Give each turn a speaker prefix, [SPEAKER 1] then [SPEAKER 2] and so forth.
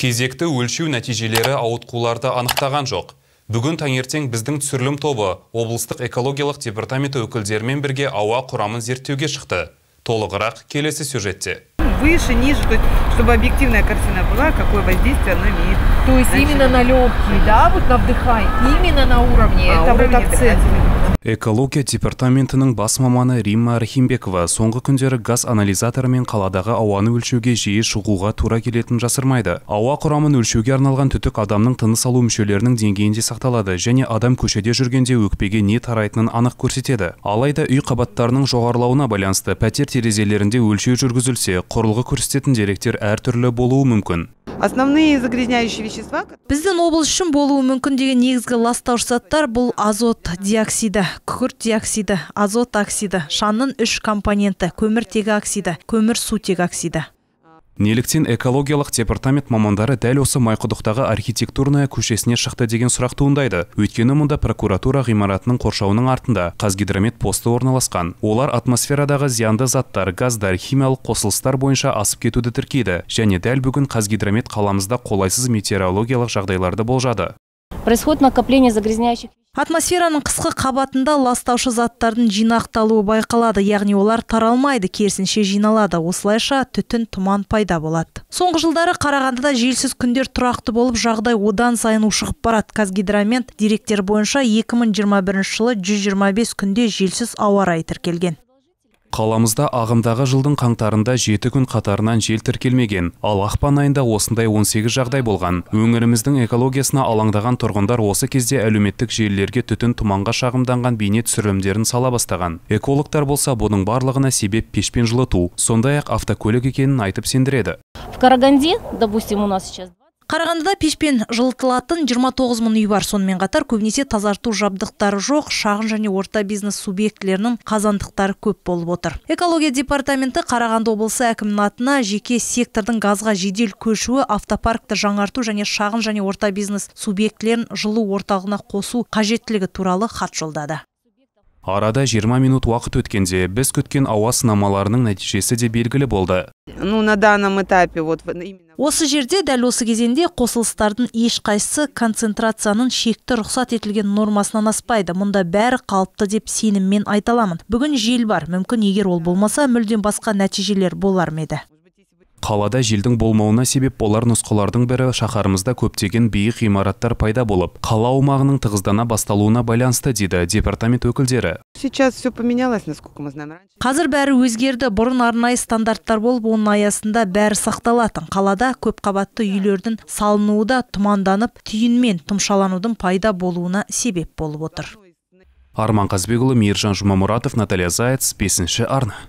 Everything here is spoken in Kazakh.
[SPEAKER 1] кезекті өлшеу нәтижелері ауытқуларды анықтаған жоқ бүгін таңертең біздің түсірілім тобы облыстық экологиялық департаменті өкілдерімен бірге ауа құрамын зерттеуге шықты толығырақ келесі сюжетте
[SPEAKER 2] выше, ниже, то есть, чтобы объективная картина была, какое воздействие оно имеет. То есть именно на легкие, да, вот на вдыхание, именно на уровне, а, это
[SPEAKER 1] экология департаментінің бас маманы римма рахимбекова соңғы күндері газ анализаторымен қаладағы ауаны өлшеуге жиі шығуға тура келетінін жасырмайды ауа құрамын өлшеуге арналған түтік адамның тыныс алу мүшелерінің деңгейінде сақталады және адам көшеде жүргенде өкпеге не тарайтынын анық көрсетеді алайда үй қабаттарының жоғарылауына байланысты пәтер терезелерінде өлшеу жүргізілсе құрылғы көрсететін деректер әртүрлі болуы мүмкін
[SPEAKER 2] основные загрязняющие вещества біздің обыл үшін болуы мүмкін деген негізгі ластаушы заттар бұл азот диоксиді күкірт диоксиді азот оксиді шанның үш компоненті көміртегі оксиді көмір сутегі оксиді
[SPEAKER 1] неліктен экологиялық департамент мамандары дәл осы майқұдықтағы архитектурная көшесіне шықты деген сұрақ туындайды өйткені мұнда прокуратура ғимаратының қоршауының артында қазгидромет посты орналасқан олар атмосферадағы зиянды заттар газдар химиялық қосылыстар бойынша асып кетуді тіркейді және дәл бүгін қазгидромет қаламызда қолайсыз метеорологиялық жағдайларды болжады
[SPEAKER 2] происходит накопление загрязняющих атмосфераның қысқы қабатында ластаушы заттардың жинақталуы байқалады яғни олар таралмайды керісінше жиналады осылайша түтін тұман пайда болады соңғы жылдары қарағандыда желсіз күндер тұрақты болып жағдай одан сайын ушығып барады қазгидромет деректер бойынша 2021 жылы 125 күнде желсіз ауа райы тіркелген
[SPEAKER 1] қаламызда ағымдағы жылдың қаңтарында жеті күн қатарынан жел тіркелмеген ал ақпан айында осындай 18 жағдай болған өңіріміздің экологиясына алаңдаған тұрғындар осы кезде әлеуметтік желілерге түтін тұманға шағымданған бейне түсірілімдерін сала бастаған экологтар болса бұның барлығына себеп пешпен жылыту сондай ақ автокөлік екенін айтып сендіреді
[SPEAKER 2] в караганде допустим у нас сейчас Қарағандыда пешпен жылытылатын 29 мың үй бар. Сонымен қатар көбінесе тазарту жабдықтары жоқ, шағын және орта бизнес субъектілерінің қазандықтары көп болып отыр. Экология департаменті Қарағанды облысы әкімінің атына жеке сектордың газға жедел көшуі, автопаркты жаңарту және шағын және орта бизнес субъектілерін жылу орталығына қосу қажеттілігі туралы хат жолдады.
[SPEAKER 1] Арада 20 минут уақыт өткенде біз күткен ауа сынамаларының нәтижесі де белгілі болды.
[SPEAKER 2] Осы жерде дәл осы кезеңде қосылыстардың ешқайсы концентрацияның шекті рұқсат етілген нормасынан аспайды. Мұнда бәрі қалыпты деп сеніммен айталамын. аламын. Бүгін жел бар. Мүмкін егер ол болмаса мүлдем басқа нәтижелер болар ма
[SPEAKER 1] қалада желдің болмауына себеп болар нұсқалардың бірі шаһарымызда көптеген биік ғимараттар пайда болып қала аумағының тығыздана басталуына байланысты дейді департамент өкілдері
[SPEAKER 2] сейчас все поменялось насколько мы знаем қазір бәрі өзгерді бұрын арнайы стандарттар болып оның аясында бәрі сақталатын қалада көп қабатты үйлердің салынуы да тұманданып түйінмен тұмшаланудың пайда болуына себеп болып отыр
[SPEAKER 1] арман қазбекұлы мейіржан жұмамұратов наталья заяц бесінші арна